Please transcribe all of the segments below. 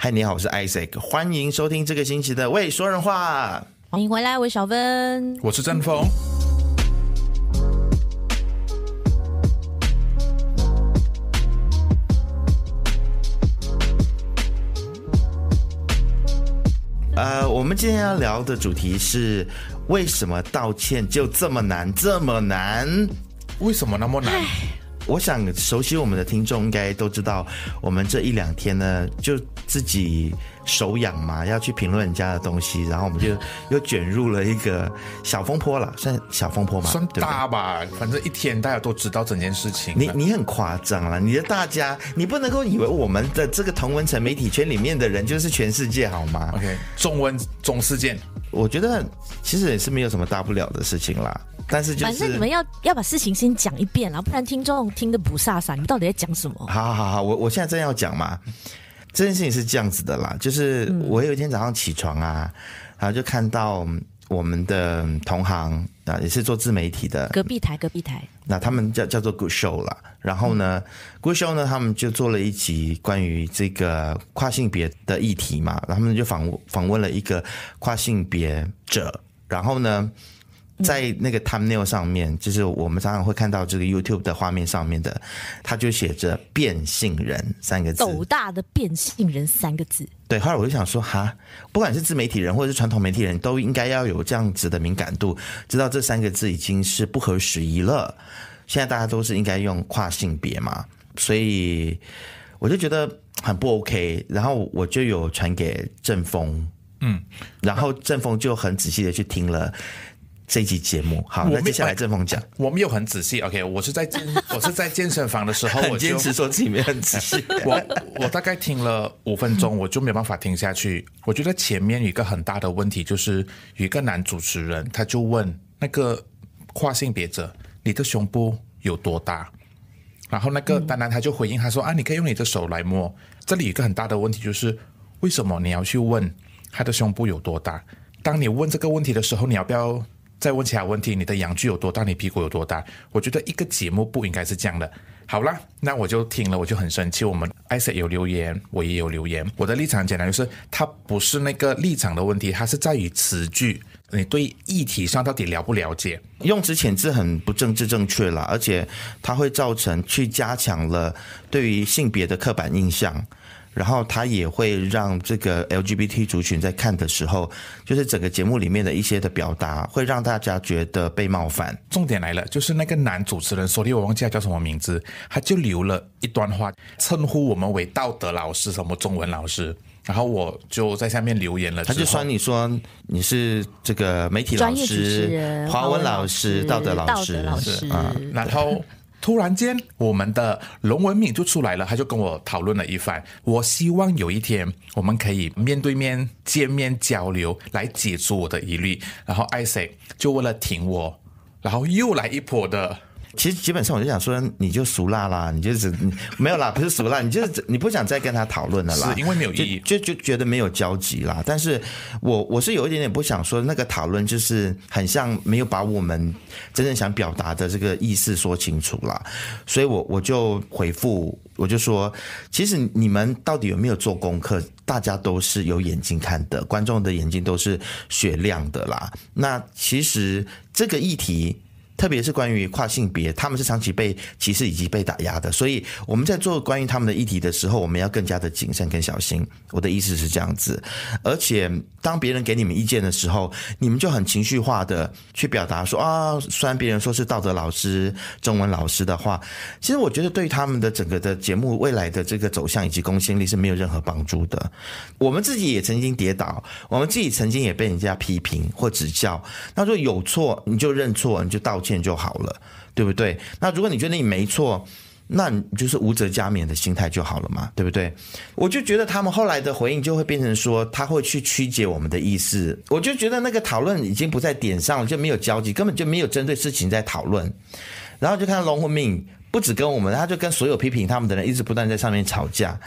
嗨，你好，我是 Isaac，欢迎收听这个星期的《喂说人话》。欢迎回来，是小芬，我是郑峰。呃，我们今天要聊的主题是为什么道歉就这么难，这么难？为什么那么难？我想熟悉我们的听众应该都知道，我们这一两天呢，就。自己手痒嘛，要去评论人家的东西，然后我们就又卷入了一个小风波了，算小风波嘛？算大吧，反正一天大家都知道整件事情。你你很夸张了，你的大家，你不能够以为我们的这个同文城媒体圈里面的人就是全世界好吗？OK，中文中世界，我觉得其实也是没有什么大不了的事情啦。但是，反正你们要要把事情先讲一遍了，不然听众听得不飒飒，你们到底在讲什么？好好好好，我我现在正要讲嘛。这件事情是这样子的啦，就是我有一天早上起床啊，然后就看到我们的同行啊，也是做自媒体的隔壁台，隔壁台。那他们叫叫做 Good Show 啦。然后呢，Good Show 呢，他们就做了一集关于这个跨性别的议题嘛，然后他们就访访问了一个跨性别者，然后呢。在那个 thumbnail 上面，就是我们常常会看到这个 YouTube 的画面上面的，他就写着“变性人”三个字，斗大的“变性人”三个字。对，后来我就想说，哈，不管是自媒体人或者是传统媒体人，都应该要有这样子的敏感度，知道这三个字已经是不合时宜了。现在大家都是应该用跨性别嘛，所以我就觉得很不 OK。然后我就有传给郑风，嗯，然后郑风就很仔细的去听了。这一集节目好，那接下来正风讲，我没有很仔细。OK，我是在健 我是在健身房的时候，我坚持说自己没很仔细。我我大概听了五分钟，我就没办法听下去。我觉得前面有一个很大的问题，就是有一个男主持人，他就问那个跨性别者：“你的胸部有多大？”然后那个当然他就回应他说：“啊，你可以用你的手来摸。”这里有一个很大的问题，就是为什么你要去问他的胸部有多大？当你问这个问题的时候，你要不要？再问其他问题，你的阳具有多大？你屁股有多大？我觉得一个节目不应该是这样的。好啦，那我就听了，我就很生气。我们艾 s i 有留言，我也有留言。我的立场很简单，就是它不是那个立场的问题，它是在于词句。你对议题上到底了不了解？用词遣字很不政治正确了，而且它会造成去加强了对于性别的刻板印象。然后他也会让这个 LGBT 族群在看的时候，就是整个节目里面的一些的表达，会让大家觉得被冒犯。重点来了，就是那个男主持人，昨天我忘记他叫什么名字，他就留了一段话，称呼我们为道德老师、什么中文老师，然后我就在下面留言了。他就说：“你说你是这个媒体老师、华文老师、道德老师，然后。”突然间，我们的龙文敏就出来了，他就跟我讨论了一番。我希望有一天我们可以面对面见面交流，来解除我的疑虑。然后艾 s i c 就为了挺我，然后又来一波的。其实基本上，我就想说，你就俗辣啦，你就是没有啦，不是俗辣，你就是你不想再跟他讨论了啦，是因为没有意义，就就觉得没有交集啦。但是我我是有一点点不想说那个讨论，就是很像没有把我们真正想表达的这个意思说清楚啦。所以我我就回复，我就说，其实你们到底有没有做功课？大家都是有眼睛看的，观众的眼睛都是雪亮的啦。那其实这个议题。特别是关于跨性别，他们是长期被歧视以及被打压的，所以我们在做关于他们的议题的时候，我们要更加的谨慎跟小心。我的意思是这样子，而且当别人给你们意见的时候，你们就很情绪化的去表达说啊，虽然别人说是道德老师、中文老师的话，其实我觉得对他们的整个的节目未来的这个走向以及公信力是没有任何帮助的。我们自己也曾经跌倒，我们自己曾经也被人家批评或指教。他说有错你就认错，你就道歉。歉就好了，对不对？那如果你觉得你没错，那你就是无责加勉的心态就好了嘛，对不对？我就觉得他们后来的回应就会变成说他会去曲解我们的意思，我就觉得那个讨论已经不在点上了，就没有交集，根本就没有针对事情在讨论。然后就看龙红敏不止跟我们，他就跟所有批评他们的人一直不断在上面吵架，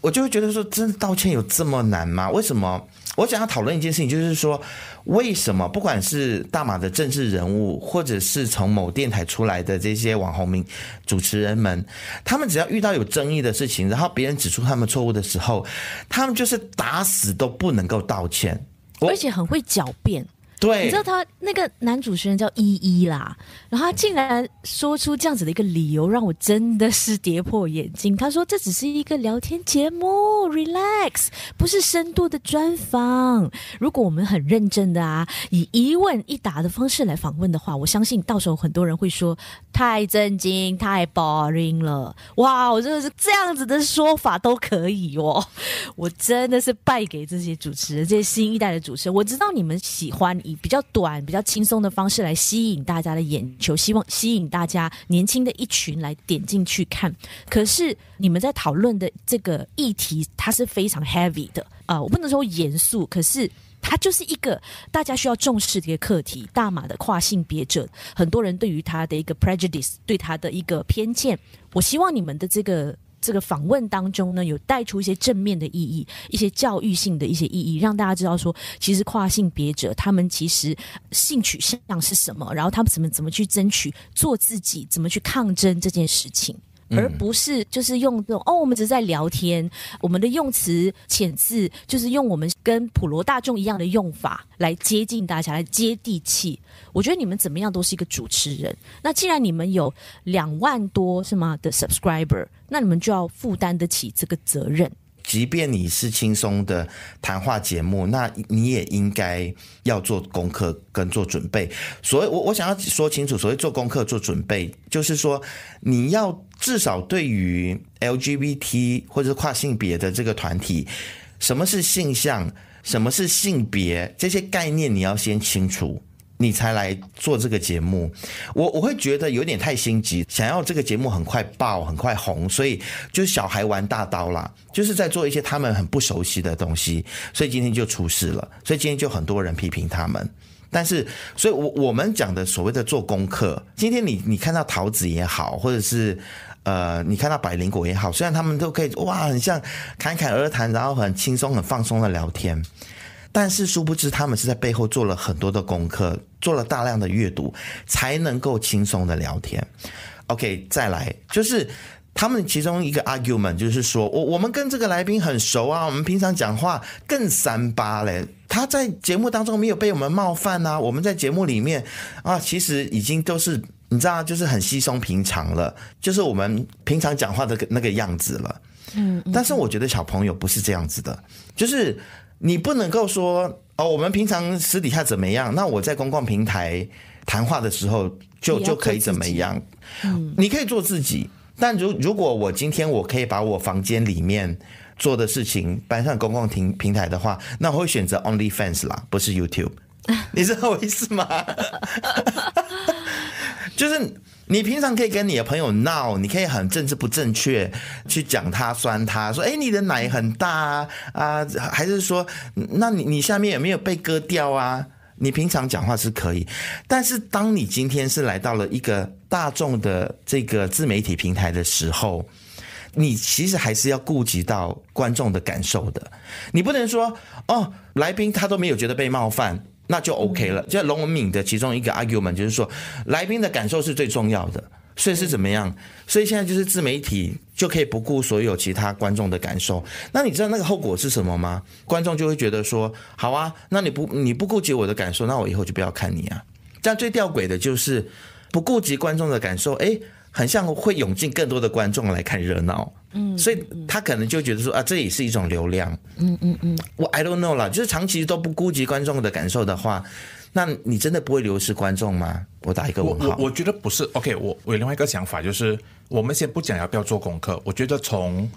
我就会觉得说，真的道歉有这么难吗？为什么？我想要讨论一件事情，就是说，为什么不管是大马的政治人物，或者是从某电台出来的这些网红名主持人们，他们只要遇到有争议的事情，然后别人指出他们错误的时候，他们就是打死都不能够道歉，而且很会狡辩。对，你知道他那个男主持人叫依依啦，然后他竟然说出这样子的一个理由，让我真的是跌破眼镜。他说这只是一个聊天节目，relax，不是深度的专访。如果我们很认真的啊，以一问一答的方式来访问的话，我相信到时候很多人会说太震惊、太 boring 了。哇，我真的是这样子的说法都可以哦，我真的是败给这些主持人，这些新一代的主持人。我知道你们喜欢比较短、比较轻松的方式来吸引大家的眼球，希望吸引大家年轻的一群来点进去看。可是你们在讨论的这个议题，它是非常 heavy 的啊，我不能说严肃，可是它就是一个大家需要重视的一个课题。大马的跨性别者，很多人对于他的一个 prejudice，对他的一个偏见，我希望你们的这个。这个访问当中呢，有带出一些正面的意义，一些教育性的一些意义，让大家知道说，其实跨性别者他们其实性取向是什么，然后他们怎么怎么去争取做自己，怎么去抗争这件事情。而不是就是用这种哦，我们只是在聊天，我们的用词遣字就是用我们跟普罗大众一样的用法来接近大家，来接地气。我觉得你们怎么样都是一个主持人。那既然你们有两万多是吗的 subscriber，那你们就要负担得起这个责任。即便你是轻松的谈话节目，那你也应该要做功课跟做准备。所以，我我想要说清楚，所谓做功课、做准备，就是说你要至少对于 LGBT 或者是跨性别的这个团体，什么是性向，什么是性别，这些概念你要先清楚。你才来做这个节目，我我会觉得有点太心急，想要这个节目很快爆、很快红，所以就是小孩玩大刀啦，就是在做一些他们很不熟悉的东西，所以今天就出事了，所以今天就很多人批评他们。但是，所以我我们讲的所谓的做功课，今天你你看到桃子也好，或者是呃你看到百灵果也好，虽然他们都可以哇，很像侃侃而谈，然后很轻松、很放松的聊天。但是殊不知，他们是在背后做了很多的功课，做了大量的阅读，才能够轻松的聊天。OK，再来，就是他们其中一个 argument 就是说，我我们跟这个来宾很熟啊，我们平常讲话更三八嘞。他在节目当中没有被我们冒犯啊，我们在节目里面啊，其实已经都是你知道，就是很稀松平常了，就是我们平常讲话的那个样子了。嗯，但是我觉得小朋友不是这样子的，就是。你不能够说哦，我们平常私底下怎么样？那我在公共平台谈话的时候，就就可以怎么样？嗯，你可以做自己。但如如果我今天我可以把我房间里面做的事情搬上公共平平台的话，那我会选择 Only Fans 啦，不是 YouTube。你知道我意思吗？就是。你平常可以跟你的朋友闹，你可以很政治不正确去讲他酸他，说哎你的奶很大啊，还是说那你你下面有没有被割掉啊？你平常讲话是可以，但是当你今天是来到了一个大众的这个自媒体平台的时候，你其实还是要顾及到观众的感受的，你不能说哦来宾他都没有觉得被冒犯。那就 OK 了。就龙文敏的其中一个 argument 就是说，来宾的感受是最重要的，所以是怎么样？所以现在就是自媒体就可以不顾所有其他观众的感受。那你知道那个后果是什么吗？观众就会觉得说，好啊，那你不你不顾及我的感受，那我以后就不要看你啊。这样最吊诡的就是不顾及观众的感受，哎。很像会涌进更多的观众来看热闹，所以他可能就觉得说啊，这也是一种流量。嗯嗯嗯，我 I don't know 啦，就是长期都不顾及观众的感受的话，那你真的不会流失观众吗？我打一个问号。我觉得不是。OK，我我另外一个想法就是，我们先不讲要不要做功课。我觉得从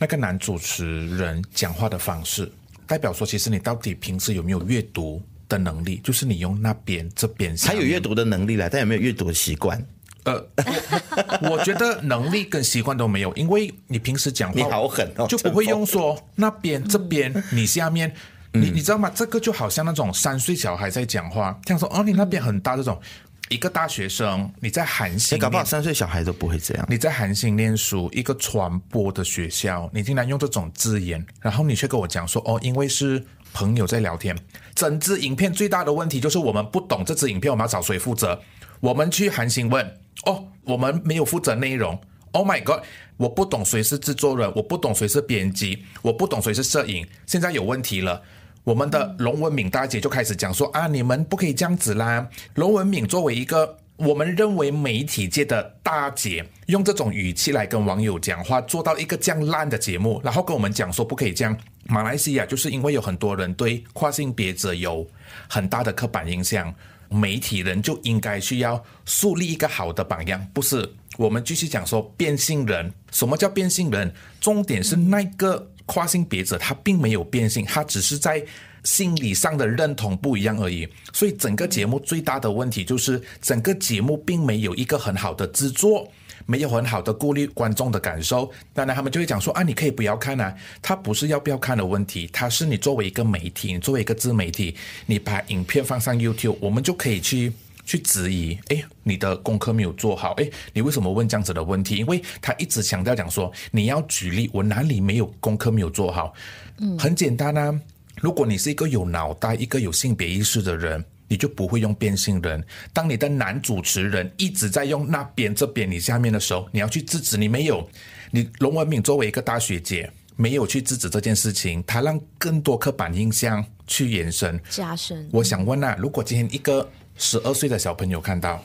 那个男主持人讲话的方式，代表说其实你到底平时有没有阅读的能力？就是你用那边这边，他有阅读的能力了，但有没有阅读的习惯？呃，我觉得能力跟习惯都没有，因为你平时讲话你好狠，哦，就不会用说那边这边你下面你你知道吗？这个就好像那种三岁小孩在讲话，这样说哦，你那边很大这种。一个大学生你在寒心，搞不好三岁小孩都不会这样。你在寒心念书，一个传播的学校，你竟然用这种字眼，然后你却跟我讲说哦，因为是朋友在聊天。整支影片最大的问题就是我们不懂这支影片，我们要找谁负责？我们去寒心问。哦，我们没有负责内容。Oh my god，我不懂谁是制作人，我不懂谁是编辑，我不懂谁是摄影。现在有问题了，我们的龙文敏大姐就开始讲说啊，你们不可以这样子啦。龙文敏作为一个我们认为媒体界的大姐，用这种语气来跟网友讲话，做到一个这样烂的节目，然后跟我们讲说不可以这样。马来西亚就是因为有很多人对跨性别者有很大的刻板印象。媒体人就应该需要树立一个好的榜样，不是我们继续讲说变性人，什么叫变性人？重点是那个跨性别者他并没有变性，他只是在心理上的认同不一样而已。所以整个节目最大的问题就是整个节目并没有一个很好的制作。没有很好的顾虑观众的感受，当然他们就会讲说啊，你可以不要看啊。他不是要不要看的问题，他是你作为一个媒体，你作为一个自媒体，你把影片放上 YouTube，我们就可以去去质疑。哎，你的功课没有做好，哎，你为什么问这样子的问题？因为他一直强调讲说，你要举例，我哪里没有功课没有做好？嗯，很简单啊，如果你是一个有脑袋、一个有性别意识的人。你就不会用变性人。当你的男主持人一直在用那边这边你下面的时候，你要去制止。你没有，你龙文敏作为一个大学姐，没有去制止这件事情，他让更多刻板印象去延伸加深。我想问啊，如果今天一个十二岁的小朋友看到，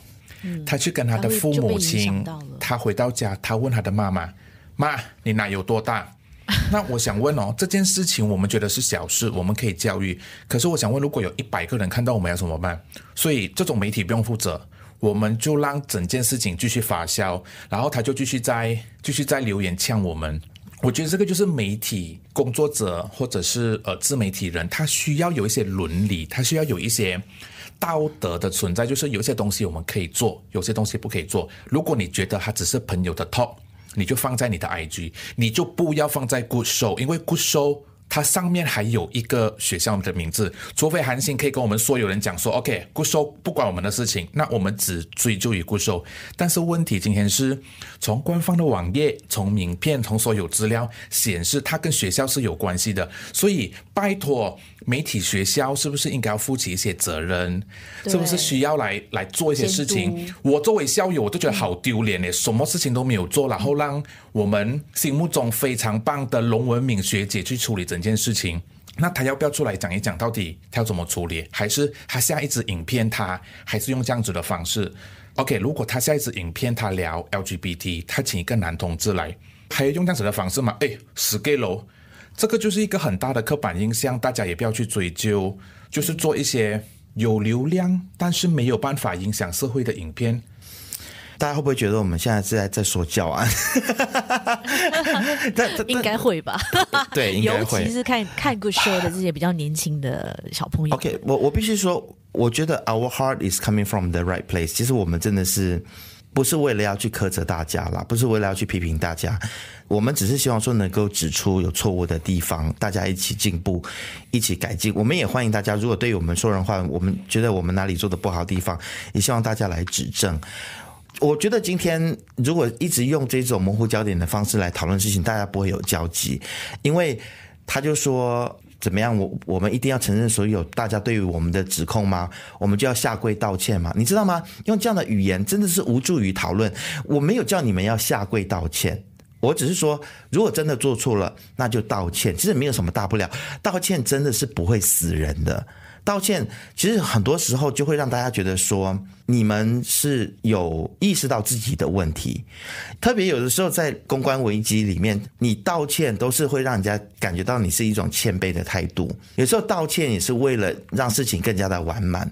他去跟他的父母亲，他回到家，他问他的妈妈：“妈，你奶有多大？” 那我想问哦，这件事情我们觉得是小事，我们可以教育。可是我想问，如果有一百个人看到我们要怎么办？所以这种媒体不用负责，我们就让整件事情继续发酵，然后他就继续在继续在留言呛我们。我觉得这个就是媒体工作者或者是呃自媒体人，他需要有一些伦理，他需要有一些道德的存在。就是有些东西我们可以做，有些东西不可以做。如果你觉得他只是朋友的 talk。你就放在你的 IG，你就不要放在 Good Show，因为 Good Show。它上面还有一个学校的名字，除非韩信可以跟我们所有人讲说，OK，顾收不管我们的事情，那我们只追究于顾收。但是问题今天是，从官方的网页、从名片、从所有资料显示，他跟学校是有关系的。所以拜托媒体学校，是不是应该要负起一些责任？是不是需要来来做一些事情？我作为校友，我都觉得好丢脸咧，什么事情都没有做，然后让。我们心目中非常棒的龙文敏学姐去处理整件事情，那她要不要出来讲一讲？到底她要怎么处理？还是她下一支影片，她还是用这样子的方式？OK，如果她下一支影片，她聊 LGBT，她请一个男同志来，还用这样子的方式吗？哎，死 gay 喽！这个就是一个很大的刻板印象，大家也不要去追究，就是做一些有流量，但是没有办法影响社会的影片。大家会不会觉得我们现在是在在说教啊？应该会吧。对，尤其是看看过 show 的这些比较年轻的小朋友。OK，我我必须说，我觉得 Our Heart is Coming from the Right Place。其实我们真的是不是为了要去苛责大家啦，不是为了要去批评大家，我们只是希望说能够指出有错误的地方，大家一起进步，一起改进。我们也欢迎大家，如果对于我们说人话，我们觉得我们哪里做的不好的地方，也希望大家来指正。我觉得今天如果一直用这种模糊焦点的方式来讨论事情，大家不会有交集。因为他就说怎么样，我我们一定要承认所有大家对于我们的指控吗？我们就要下跪道歉吗？你知道吗？用这样的语言真的是无助于讨论。我没有叫你们要下跪道歉，我只是说，如果真的做错了，那就道歉。其实没有什么大不了，道歉真的是不会死人的。道歉其实很多时候就会让大家觉得说。你们是有意识到自己的问题，特别有的时候在公关危机里面，你道歉都是会让人家感觉到你是一种谦卑的态度。有时候道歉也是为了让事情更加的完满。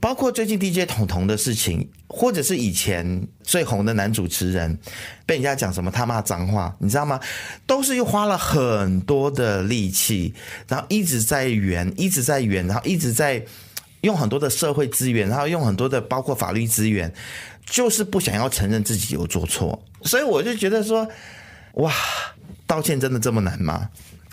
包括最近 DJ 彤彤的事情，或者是以前最红的男主持人被人家讲什么他骂脏话，你知道吗？都是又花了很多的力气，然后一直在圆，一直在圆，然后一直在。用很多的社会资源，然后用很多的包括法律资源，就是不想要承认自己有做错，所以我就觉得说，哇，道歉真的这么难吗？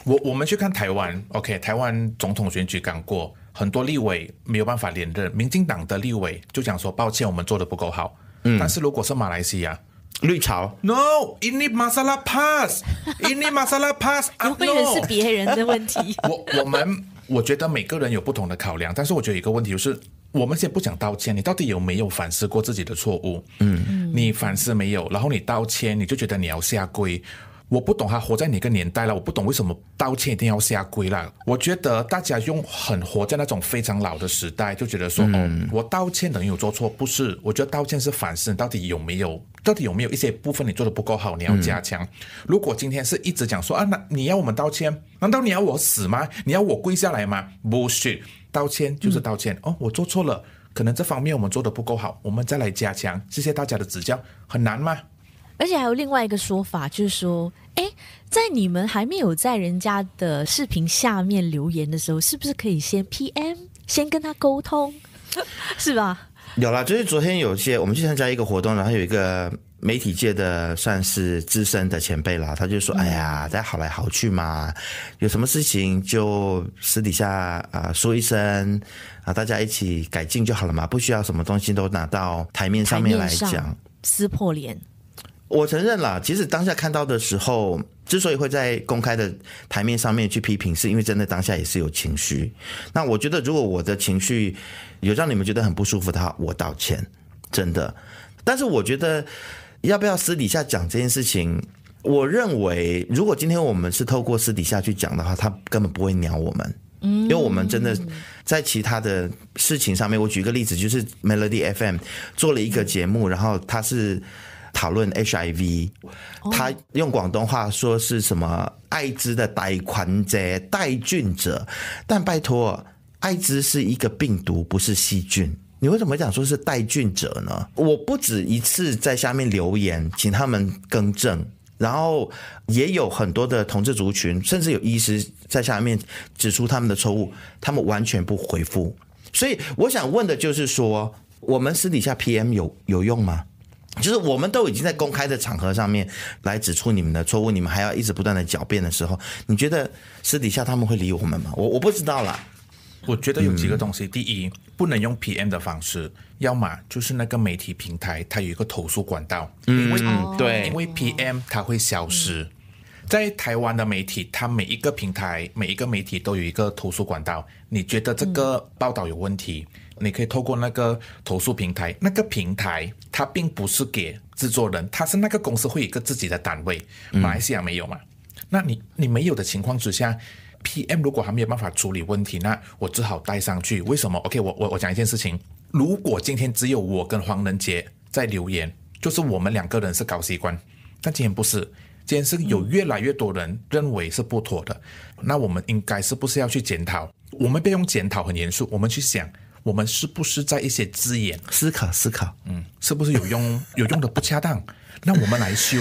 我我们去看台湾，OK，台湾总统选举刚过，很多立委没有办法连任，民进党的立委就讲说抱歉，我们做的不够好。嗯，但是如果是马来西亚。绿潮？No，你 n e e 马萨拉 pass，你 n 马萨拉 pass 啊！no，是别人的问题。我我们我觉得每个人有不同的考量，但是我觉得一个问题就是，我们先不讲道歉，你到底有没有反思过自己的错误？嗯，你反思没有，然后你道歉，你就觉得你要下跪。我不懂他活在哪个年代了，我不懂为什么道歉一定要下跪了。我觉得大家用很活在那种非常老的时代，就觉得说，哦，我道歉等于有做错，不是？我觉得道歉是反思你到底有没有。到底有没有一些部分你做的不够好，你要加强？如果今天是一直讲说啊，那你要我们道歉？难道你要我死吗？你要我跪下来吗？不是道歉就是道歉哦，我做错了，可能这方面我们做的不够好，我们再来加强。谢谢大家的指教，很难吗？而且还有另外一个说法，就是说，哎，在你们还没有在人家的视频下面留言的时候，是不是可以先 P M 先跟他沟通，是吧？有啦，就是昨天有些我们去参加一个活动，然后有一个媒体界的算是资深的前辈啦，他就说：“哎呀，大家好来好去嘛，有什么事情就私底下啊说一声啊，大家一起改进就好了嘛，不需要什么东西都拿到台面上面来讲撕破脸。”我承认啦，其实当下看到的时候，之所以会在公开的台面上面去批评，是因为真的当下也是有情绪。那我觉得，如果我的情绪，有让你们觉得很不舒服，他我道歉，真的。但是我觉得，要不要私底下讲这件事情？我认为，如果今天我们是透过私底下去讲的话，他根本不会鸟我们。因为我们真的在其他的事情上面，我举一个例子，就是 Melody FM 做了一个节目，然后他是讨论 HIV，他用广东话说是什么艾滋的带宽者、带菌者，但拜托。艾滋是一个病毒，不是细菌。你为什么讲说是带菌者呢？我不止一次在下面留言，请他们更正。然后也有很多的同志族群，甚至有医师在下面指出他们的错误，他们完全不回复。所以我想问的就是说，我们私底下 PM 有有用吗？就是我们都已经在公开的场合上面来指出你们的错误，你们还要一直不断的狡辩的时候，你觉得私底下他们会理我们吗？我我不知道了。我觉得有几个东西，第一，不能用 PM 的方式，要么就是那个媒体平台它有一个投诉管道，因为对，因为 PM 它会消失。在台湾的媒体，它每一个平台、每一个媒体都有一个投诉管道。你觉得这个报道有问题，你可以透过那个投诉平台，那个平台它并不是给制作人，它是那个公司会有一个自己的单位。马来西亚没有嘛？那你你没有的情况之下。P.M. 如果还没有办法处理问题，那我只好带上去。为什么？OK，我我我讲一件事情。如果今天只有我跟黄仁杰在留言，就是我们两个人是搞习惯。但今天不是，今天是有越来越多人认为是不妥的。那我们应该是不是要去检讨？我们不用检讨很严肃，我们去想，我们是不是在一些字眼思考思考？嗯，是不是有用有用的不恰当？那我们来修。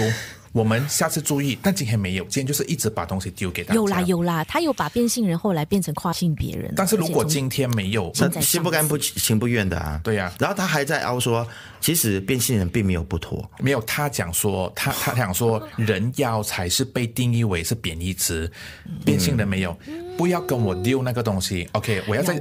我们下次注意，但今天没有，今天就是一直把东西丢给他。有啦有啦，他有把变性人后来变成跨性别人。但是如果今天没有，心不甘不情不愿的啊。对呀，然后他还在凹说，其实变性人并没有不妥，没有，他讲说他他想说人妖才是被定义为是贬义词，变性人没有。不要跟我丢那个东西。OK，我要再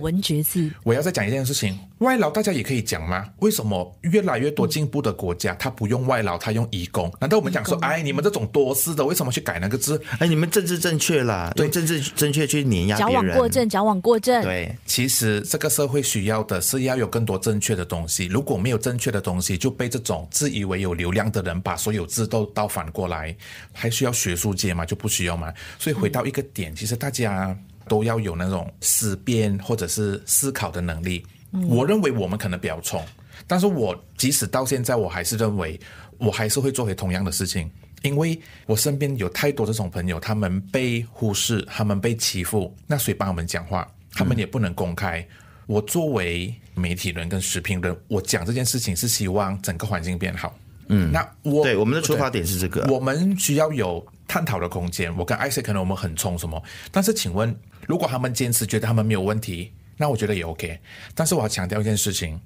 我要再讲一件事情。外劳大家也可以讲吗？为什么越来越多进步的国家，他不用外劳，他用义工？难道我们讲说，哎，你们这种多事的，为什么去改那个字？哎，你们政治正确了，对政治正确去碾压别人？矫枉过正，矫枉过正。对，其实这个社会需要的是要有更多正确的东西。如果没有正确的东西，就被这种自以为有流量的人把所有字都倒反过来，还需要学术界吗？就不需要吗？所以回到一个点，其实大家。都要有那种思辨或者是思考的能力。我认为我们可能比较冲，但是我即使到现在，我还是认为我还是会做回同样的事情，因为我身边有太多这种朋友，他们被忽视，他们被欺负，那谁帮我们讲话？他们也不能公开。我作为媒体人跟时评人，我讲这件事情是希望整个环境变好。嗯，那我对我们的出发点是这个，我们需要有。探讨的空间，我跟艾 c 可能我们很冲什么，但是请问，如果他们坚持觉得他们没有问题，那我觉得也 OK。但是我要强调一件事情：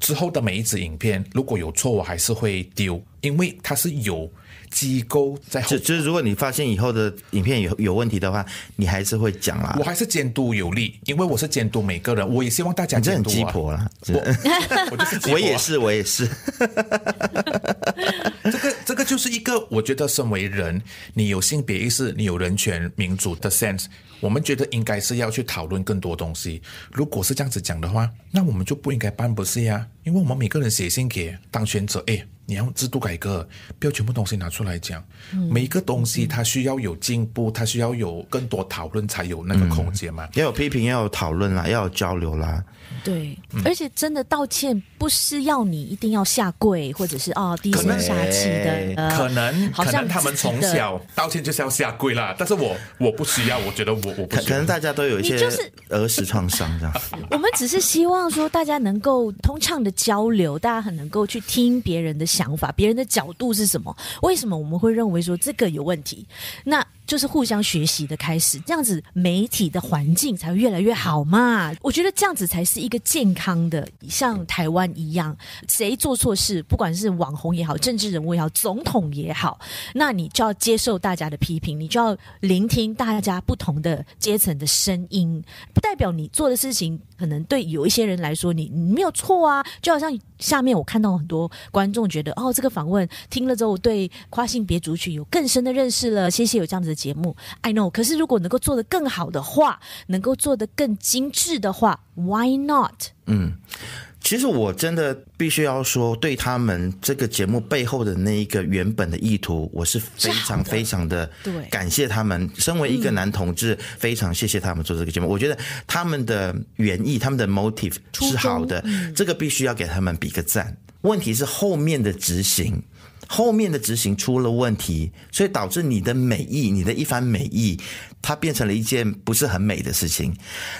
之后的每一支影片如果有错，我还是会丢，因为它是有。机构在，就就是如果你发现以后的影片有有问题的话，你还是会讲啦。我还是监督有力，因为我是监督每个人，我也希望大家监督啊。我 我也是，我也是。这个这个就是一个，我觉得身为人，你有性别意识，你有人权民主的 sense，我们觉得应该是要去讨论更多东西。如果是这样子讲的话，那我们就不应该办不是呀？因为我们每个人写信给当权者 A。你要制度改革，不要全部东西拿出来讲。每一个东西它需要有进步，它需要有更多讨论才有那个空间嘛。要有批评，要有讨论啦，要有交流啦。对，而且真的道歉不是要你一定要下跪或者是哦低声下气的。可能可能他们从小道歉就是要下跪啦，但是我我不需要，我觉得我我不需要。可能大家都有一些儿时创伤这样。我们只是希望说大家能够通畅的交流，大家很能够去听别人的。想法，别人的角度是什么？为什么我们会认为说这个有问题？那。就是互相学习的开始，这样子媒体的环境才会越来越好嘛。我觉得这样子才是一个健康的，像台湾一样，谁做错事，不管是网红也好，政治人物也好，总统也好，那你就要接受大家的批评，你就要聆听大家不同的阶层的声音。不代表你做的事情，可能对有一些人来说，你你没有错啊。就好像下面我看到很多观众觉得，哦，这个访问听了之后，对跨性别族群有更深的认识了。谢谢有这样子的。节目，I know。可是如果能够做得更好的话，能够做得更精致的话，Why not？嗯，其实我真的必须要说，对他们这个节目背后的那一个原本的意图，我是非常非常的感谢他们。身为一个男同志，非常谢谢他们做这个节目。我觉得他们的原意，他们的 m o t i v e 是好的，这个必须要给他们比个赞。问题是后面的执行。后面的执行出了问题，所以导致你的美意，你的一番美意，它变成了一件不是很美的事情。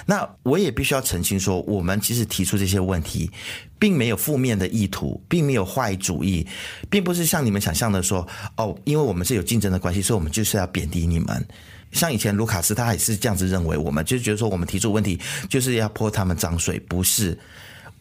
那我也必须要澄清说，我们其实提出这些问题，并没有负面的意图，并没有坏主意，并不是像你们想象的说，哦，因为我们是有竞争的关系，所以我们就是要贬低你们。像以前卢卡斯他也是这样子认为，我们就觉得说我们提出问题就是要泼他们脏水，不是。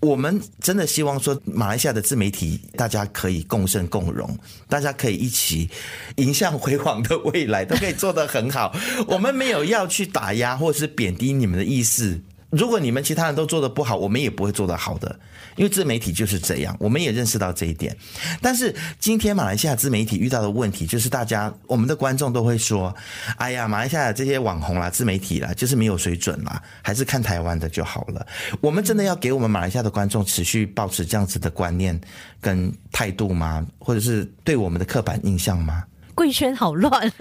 我们真的希望说，马来西亚的自媒体大家可以共生共荣，大家可以一起迎向辉煌的未来，都可以做得很好。我们没有要去打压或是贬低你们的意思。如果你们其他人都做的不好，我们也不会做的好的，因为自媒体就是这样，我们也认识到这一点。但是今天马来西亚自媒体遇到的问题，就是大家我们的观众都会说：“哎呀，马来西亚这些网红啦、自媒体啦，就是没有水准啦，还是看台湾的就好了。”我们真的要给我们马来西亚的观众持续保持这样子的观念跟态度吗？或者是对我们的刻板印象吗？贵圈好乱，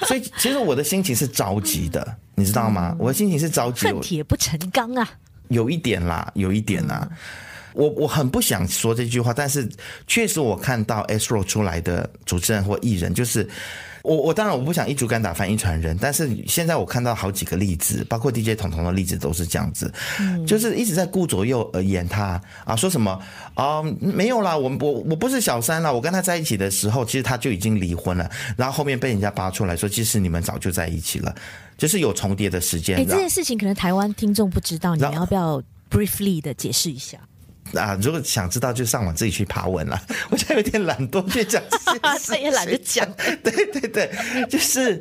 所以其实我的心情是着急的，你知道吗？我的心情是着急。恨铁不成钢啊，有一点啦，有一点啦。我我很不想说这句话，但是确实我看到 SRO 出来的主持人或艺人，就是。我我当然我不想一竹竿打翻一船人，但是现在我看到好几个例子，包括 DJ 彤彤的例子都是这样子，就是一直在顾左右而言他啊，说什么啊没有啦，我我我不是小三了，我跟他在一起的时候其实他就已经离婚了，然后后面被人家扒出来说，其实你们早就在一起了，就是有重叠的时间。哎，这件事情可能台湾听众不知道，你要不要 briefly 的解释一下？啊，如果想知道就上网自己去爬文了。我在有点懒惰，去讲这事。也懒得讲。对对对，就是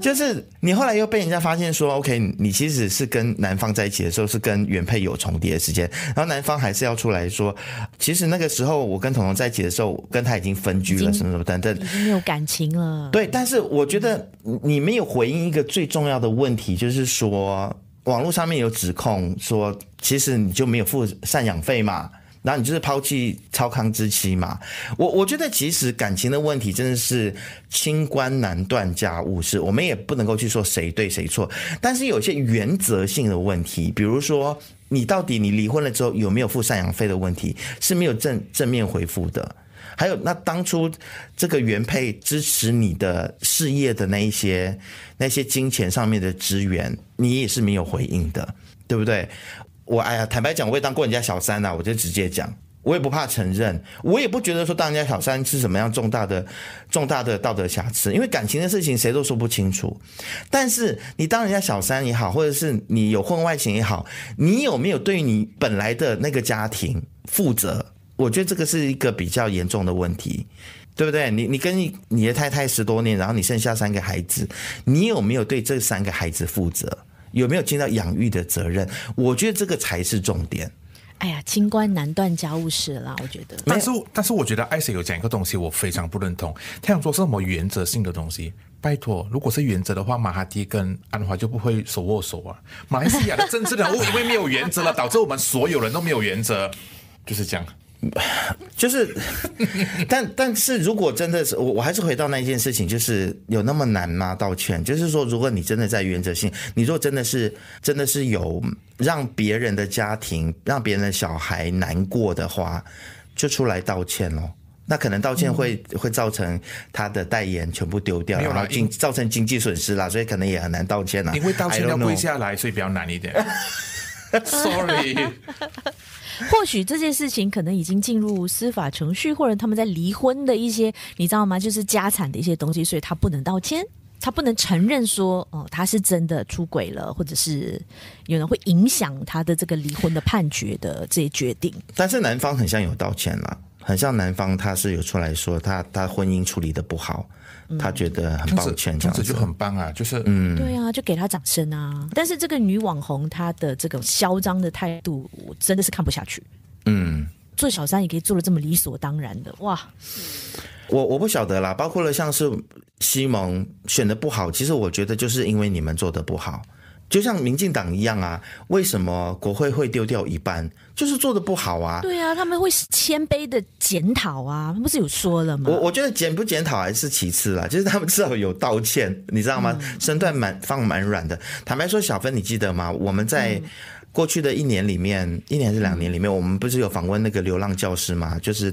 就是，你后来又被人家发现说，OK，你其实是跟男方在一起的时候是跟原配有重叠时间，然后男方还是要出来说，其实那个时候我跟彤彤在一起的时候，跟他已经分居了，什么什么等等，已经没有感情了。对，但是我觉得你没有回应一个最重要的问题，就是说网络上面有指控说。其实你就没有付赡养费嘛？然后你就是抛弃糟糠之妻嘛？我我觉得，其实感情的问题真的是清官难断家务事。我们也不能够去说谁对谁错。但是有些原则性的问题，比如说你到底你离婚了之后有没有付赡养费的问题是没有正正面回复的。还有那当初这个原配支持你的事业的那一些那些金钱上面的资源，你也是没有回应的，对不对？我哎呀，坦白讲，我也当过人家小三呐，我就直接讲，我也不怕承认，我也不觉得说当人家小三是什么样重大的重大的道德瑕疵，因为感情的事情谁都说不清楚。但是你当人家小三也好，或者是你有婚外情也好，你有没有对你本来的那个家庭负责？我觉得这个是一个比较严重的问题，对不对？你你跟你的太太十多年，然后你剩下三个孩子，你有没有对这三个孩子负责？有没有尽到养育的责任？我觉得这个才是重点。哎呀，清官难断家务事啦，我觉得。但是，但是我觉得艾斯有讲一个东西，我非常不认同。他想说什么原则性的东西？拜托，如果是原则的话，马哈蒂跟安华就不会手握手啊。马来西亚的政治人物因为没有原则了，导致我们所有人都没有原则，就是这样。就是，但但是，如果真的是我，我还是回到那一件事情，就是有那么难吗？道歉，就是说，如果你真的在原则性，你如果真的是真的是有让别人的家庭、让别人的小孩难过的话，就出来道歉喽。那可能道歉会会造成他的代言全部丢掉，然后经造成经济损失啦，所以可能也很难道歉了。因为要跪下来，所以比较难一点。Sorry。或许这件事情可能已经进入司法程序，或者他们在离婚的一些，你知道吗？就是家产的一些东西，所以他不能道歉，他不能承认说，哦，他是真的出轨了，或者是有人会影响他的这个离婚的判决的这些决定。但是男方很像有道歉了，很像男方他是有出来说，他他婚姻处理的不好。他觉得很抱歉，这样子就很棒啊，就是嗯，对啊，就给他掌声啊。但是这个女网红她的这种嚣张的态度，我真的是看不下去。嗯，做小三也可以做的这么理所当然的哇！我我不晓得啦，包括了像是西蒙选的不好，其实我觉得就是因为你们做的不好。就像民进党一样啊，为什么国会会丢掉一半？就是做的不好啊。对啊，他们会谦卑的检讨啊，不是有说了吗？我我觉得检不检讨还是其次啦，就是他们至少有道歉，你知道吗？身段蛮放蛮软的。坦白说，小芬，你记得吗？我们在。过去的一年里面，一年还是两年里面，我们不是有访问那个流浪教师吗？就是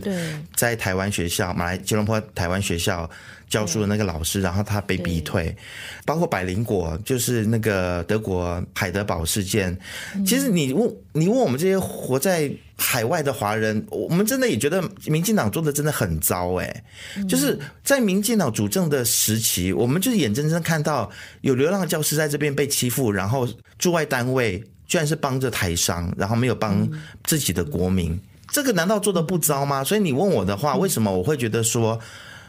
在台湾学校、马来吉隆坡台湾学校教书的那个老师，然后他被逼退，包括百灵果，就是那个德国海德堡事件。其实你问你问我们这些活在海外的华人，我们真的也觉得民进党做的真的很糟哎。就是在民进党主政的时期，我们就是眼睁睁看到有流浪教师在这边被欺负，然后驻外单位。居然是帮着台商，然后没有帮自己的国民，这个难道做的不糟吗？所以你问我的话，为什么我会觉得说，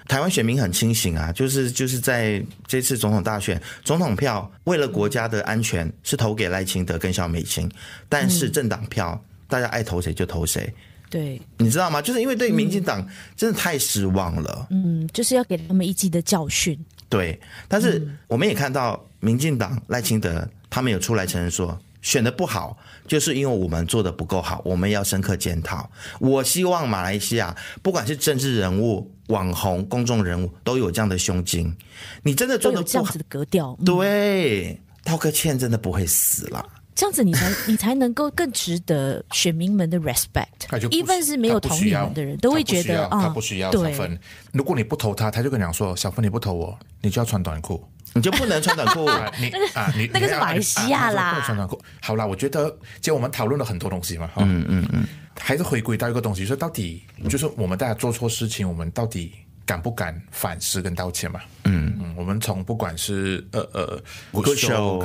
台湾选民很清醒啊？就是就是在这次总统大选，总统票为了国家的安全是投给赖清德跟小美琴，但是政党票大家爱投谁就投谁。对，你知道吗？就是因为对民进党真的太失望了。嗯，就是要给他们一记的教训。对，但是我们也看到民进党赖清德，他们有出来承认说。选的不好，就是因为我们做的不够好，我们要深刻检讨。我希望马来西亚不管是政治人物、网红、公众人物，都有这样的胸襟。你真的做的这样子的格调，对，道个歉真的不会死啦。这样子你才你才能够更值得选民们的 respect。一份是没有同意的人，都会觉得啊，对。如果你不投他，他就跟你讲说，小芬你不投我，你就要穿短裤。你就不能穿短裤 啊？你啊，你那个西亚啦！穿短裤，好啦，我觉得，就我们讨论了很多东西嘛。嗯嗯嗯，还是回归到一个东西，说到底，就是我们大家做错事情，我们到底敢不敢反思跟道歉嘛？嗯嗯，我们从不管是呃呃，歌手，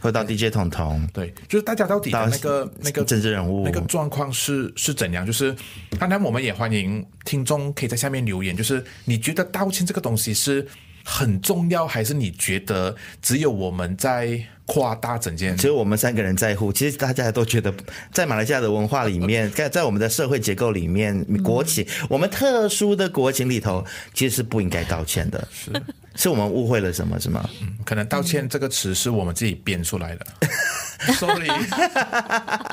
或到 DJ 彤彤，对，就是大家到底那个那个政治人物那个状况是是怎样？就是当然，我们也欢迎听众可以在下面留言，就是你觉得道歉这个东西是。很重要，还是你觉得只有我们在夸大整件？只有我们三个人在乎。其实大家都觉得，在马来西亚的文化里面，在 在我们的社会结构里面，国企我们特殊的国情里头，其实是不应该道歉的。是，是我们误会了什么？是吗？嗯，可能道歉这个词是我们自己编出来的。Sorry。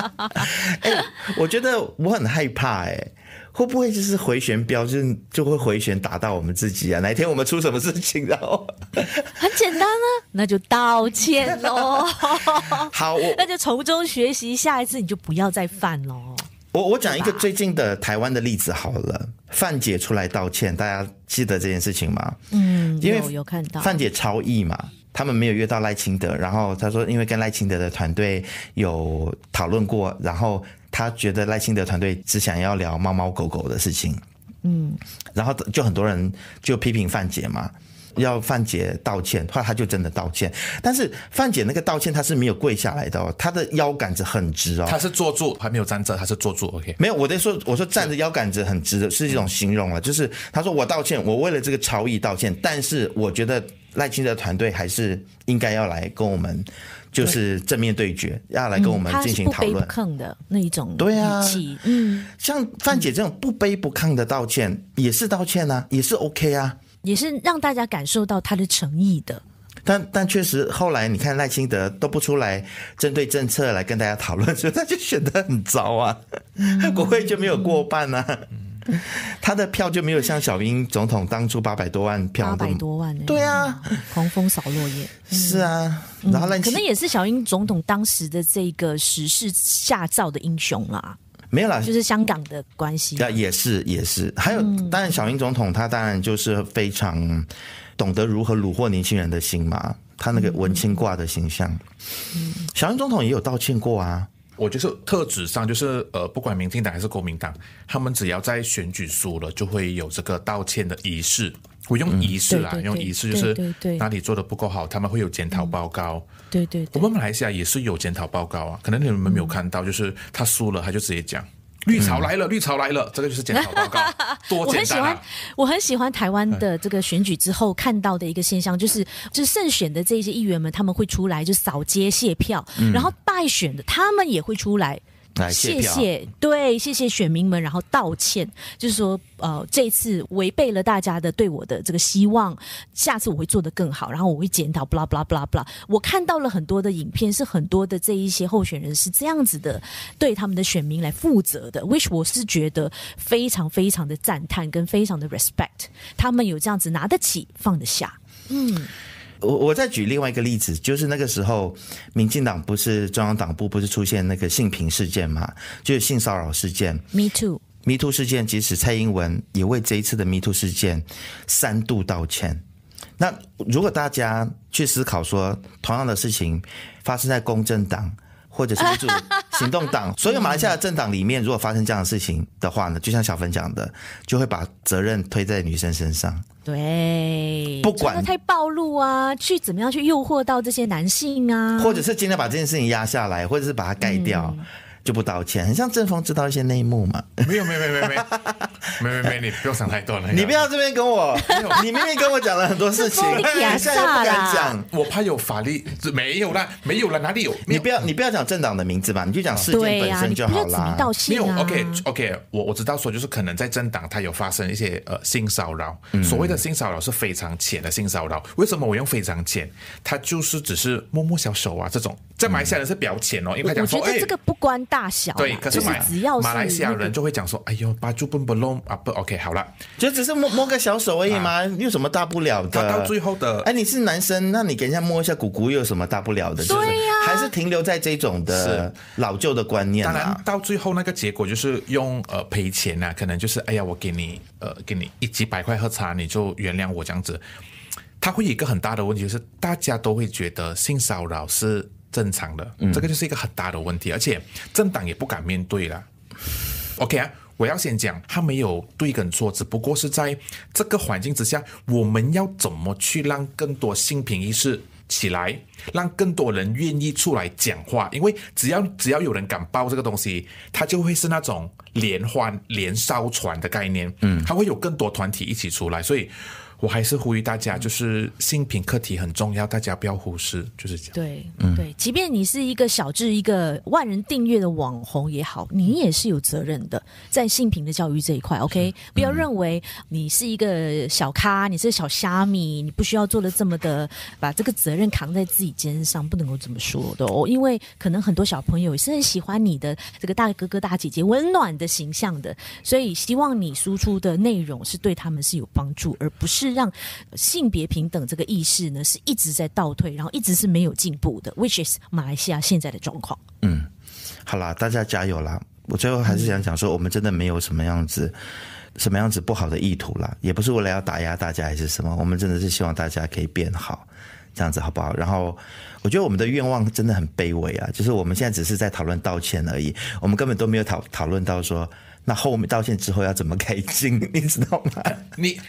哎，我觉得我很害怕。哎。会不会就是回旋镖，就就会回旋打到我们自己啊？哪一天我们出什么事情，然后很简单啊，那就道歉喽。好，那就从中学习，下一次你就不要再犯喽。我我讲一个最近的台湾的例子好了，范姐出来道歉，大家记得这件事情吗？嗯，因为有看到范姐超意嘛，他们没有约到赖清德，然后他说因为跟赖清德的团队有讨论过，然后。他觉得赖清德团队只想要聊猫猫狗狗的事情，嗯，然后就很多人就批评范姐嘛，要范姐道歉，后来他就真的道歉，但是范姐那个道歉他是没有跪下来的，哦，他的腰杆子很直哦，他是坐住，还没有站着，他是坐住，OK，没有我在说，我说站着腰杆子很直的是一种形容了，就是他说我道歉，我为了这个朝议道歉，但是我觉得赖清德团队还是应该要来跟我们。就是正面对决，要来跟我们进行讨论的那一种对啊，嗯，像范姐这种不卑不亢的道歉，也是道歉啊，也是 OK 啊，也是让大家感受到她的诚意的。但但确实，后来你看赖清德都不出来针对政策来跟大家讨论，所以他就选的很糟啊，国会就没有过半啊。他的票就没有像小英总统当初八百多万票多，对啊，狂风扫落叶是啊，然后可能也是小英总统当时的这个时势下造的英雄啦。没有啦，就是香港的关系，也是也是，还有当然小英总统他当然就是非常懂得如何虏获年轻人的心嘛，他那个文青挂的形象，小英总统也有道歉过啊。我就是特指上，就是呃，不管民进党还是国民党，他们只要在选举输了，就会有这个道歉的仪式。我用仪式啊，用仪式，就是哪里做的不够好，他们会有检讨报告。对对，我们马来西亚也是有检讨报告啊，可能你们没有看到，就是他输了，他就直接讲。绿潮来了，绿潮来了，这个就是检讨报告。我很喜欢，我很喜欢台湾的这个选举之后看到的一个现象，就是就是胜选的这些议员们他们会出来就扫街卸票，然后败选的他们也会出来。谢谢，对，谢谢选民们，然后道歉，就是说，呃，这次违背了大家的对我的这个希望，下次我会做的更好，然后我会检讨，不啦不啦不啦不啦。我看到了很多的影片，是很多的这一些候选人是这样子的，对他们的选民来负责的，which 我是觉得非常非常的赞叹跟非常的 respect，他们有这样子拿得起放得下，嗯。我我再举另外一个例子，就是那个时候，民进党不是中央党部不是出现那个性平事件嘛，就是性骚扰事件。Me too。Me too 事件，即使蔡英文也为这一次的 Me too 事件三度道歉。那如果大家去思考说，同样的事情发生在公正党。或者是 行动党，所有马来西亚的政党里面，如果发生这样的事情的话呢，就像小芬讲的，就会把责任推在女生身上。对，不管太暴露啊，去怎么样去诱惑到这些男性啊，或者是今天把这件事情压下来，或者是把它盖掉。就不道歉，很像正风知道一些内幕嘛？没有，没有，没有，没有，没有，没有，你不用想太多了。你不要这边跟我，你明明跟我讲了很多事情，现在不敢讲，我怕有法律。没有啦，没有了，哪里有？你不要，你不要讲政党的名字嘛，你就讲事件本身就好啦。没有？OK，OK，我我知道说就是可能在政党它有发生一些呃性骚扰，所谓的性骚扰是非常浅的性骚扰。为什么我用非常浅？他就是只是摸摸小手啊这种，在埋下的是表浅哦，因为他讲说哎，这个不关大。大小对，可是只要马来西亚人就会讲说：“哎呦，把猪奔不隆啊不，OK，好了，就只是摸摸个小手而已嘛，有什么大不了的？到最后的，哎，你是男生，那你给人家摸一下鼓鼓，又有什么大不了的？对呀，还是停留在这种的老旧的观念当然，到最后那个结果就是用呃赔钱啊，可能就是哎呀，我给你呃给你一几百块喝茶，你就原谅我这样子。他会有一个很大的问题是，大家都会觉得性骚扰是。正常的，这个就是一个很大的问题，而且政党也不敢面对了。OK，我要先讲，他没有对跟错，只不过是在这个环境之下，我们要怎么去让更多性平意识起来，让更多人愿意出来讲话。因为只要只要有人敢报这个东西，他就会是那种连环连烧船的概念，嗯，他会有更多团体一起出来，所以。我还是呼吁大家，就是性品课题很重要，大家不要忽视，就是这样。对，嗯，对。即便你是一个小至一个万人订阅的网红也好，你也是有责任的，在性品的教育这一块，OK，不要认为你是一个小咖，你是小虾米，你不需要做的这么的，把这个责任扛在自己肩上，不能够这么说的哦。因为可能很多小朋友也是很喜欢你的这个大哥哥、大姐姐温暖的形象的，所以希望你输出的内容是对他们是有帮助，而不是。是让性别平等这个意识呢，是一直在倒退，然后一直是没有进步的，which is 马来西亚现在的状况。嗯，好啦，大家加油啦！我最后还是想讲说，我们真的没有什么样子，什么样子不好的意图啦，也不是为了要打压大家还是什么，我们真的是希望大家可以变好，这样子好不好？然后我觉得我们的愿望真的很卑微啊，就是我们现在只是在讨论道歉而已，我们根本都没有讨讨论到说。那后面道歉之后要怎么改进，你知道吗？你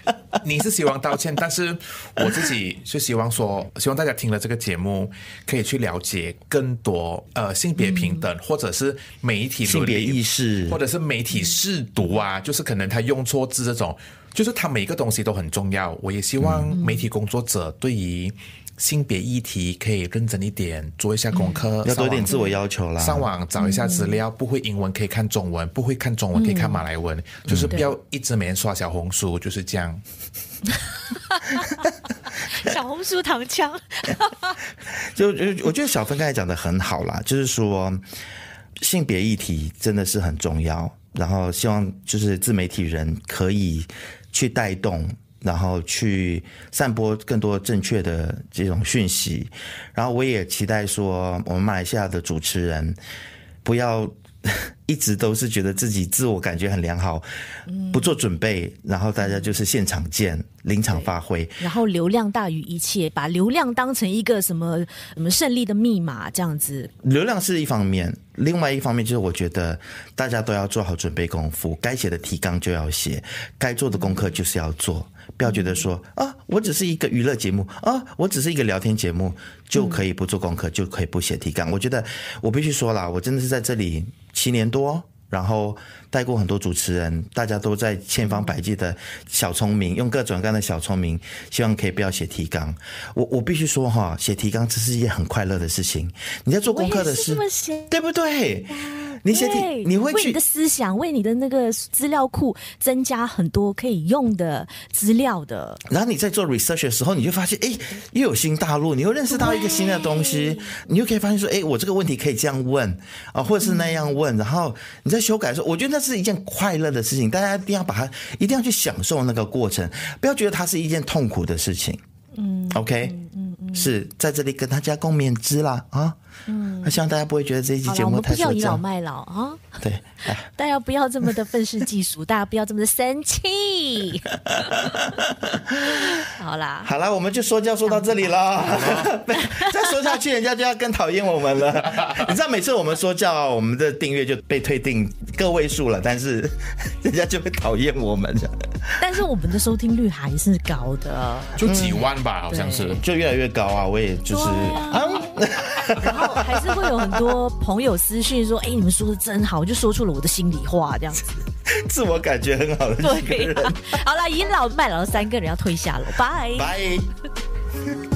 你是希望道歉，但是我自己是希望说，希望大家听了这个节目，可以去了解更多呃性别平等，或者是媒体性别意识，或者是媒体试读啊，就是可能他用错字这种，就是他每一个东西都很重要。我也希望媒体工作者对于。性别议题可以认真一点，做一下功课，要多一点自我要求啦。上网找一下资料，不会英文可以看中文，不会看中文可以看马来文，就是不要一直每天刷小红书，就是这样。小红书躺枪。就我觉得小芬刚才讲的很好啦，就是说性别议题真的是很重要，然后希望就是自媒体人可以去带动。然后去散播更多正确的这种讯息，然后我也期待说，我们马来西亚的主持人不要。一直都是觉得自己自我感觉很良好，不做准备，然后大家就是现场见，临场发挥，然后流量大于一切，把流量当成一个什么什么胜利的密码这样子。流量是一方面，另外一方面就是我觉得大家都要做好准备功夫，该写的提纲就要写，该做的功课就是要做，不要觉得说啊，我只是一个娱乐节目啊，我只是一个聊天节目就可以不做功课，就可以不写提纲。我觉得我必须说了，我真的是在这里七年多。多，然后带过很多主持人，大家都在千方百计的小聪明，用各种各样的小聪明，希望可以不要写提纲。我我必须说哈，写提纲这是一件很快乐的事情。你在做功课的时对不对？你先听，你会为你的思想，为你的那个资料库增加很多可以用的资料的。然后你在做 research 的时候，你就发现，哎，又有新大陆，你又认识到一个新的东西，你又可以发现说，哎，我这个问题可以这样问啊，或者是那样问。然后你在修改的时候，我觉得那是一件快乐的事情，大家一定要把它，一定要去享受那个过程，不要觉得它是一件痛苦的事情。嗯，OK，嗯嗯，是在这里跟大家共勉之啦啊，嗯。希望大家不会觉得这一期节目太说教。不要倚老卖老啊！对，大家不要这么的愤世嫉俗，大家不要这么的生气。好啦，好啦，我们就说教说到这里了。再说下去，人家就要更讨厌我们了。你知道，每次我们说教，我们的订阅就被退订个位数了，但是人家就会讨厌我们。但是我们的收听率还是高的，就几万吧，好像是，就越来越高啊。我也就是，然后还是。会有很多朋友私信说：“哎，你们说的真好，我就说出了我的心里话，这样子，自我感觉很好的。”对，好了，倚老、麦老三个人要退下了，拜拜。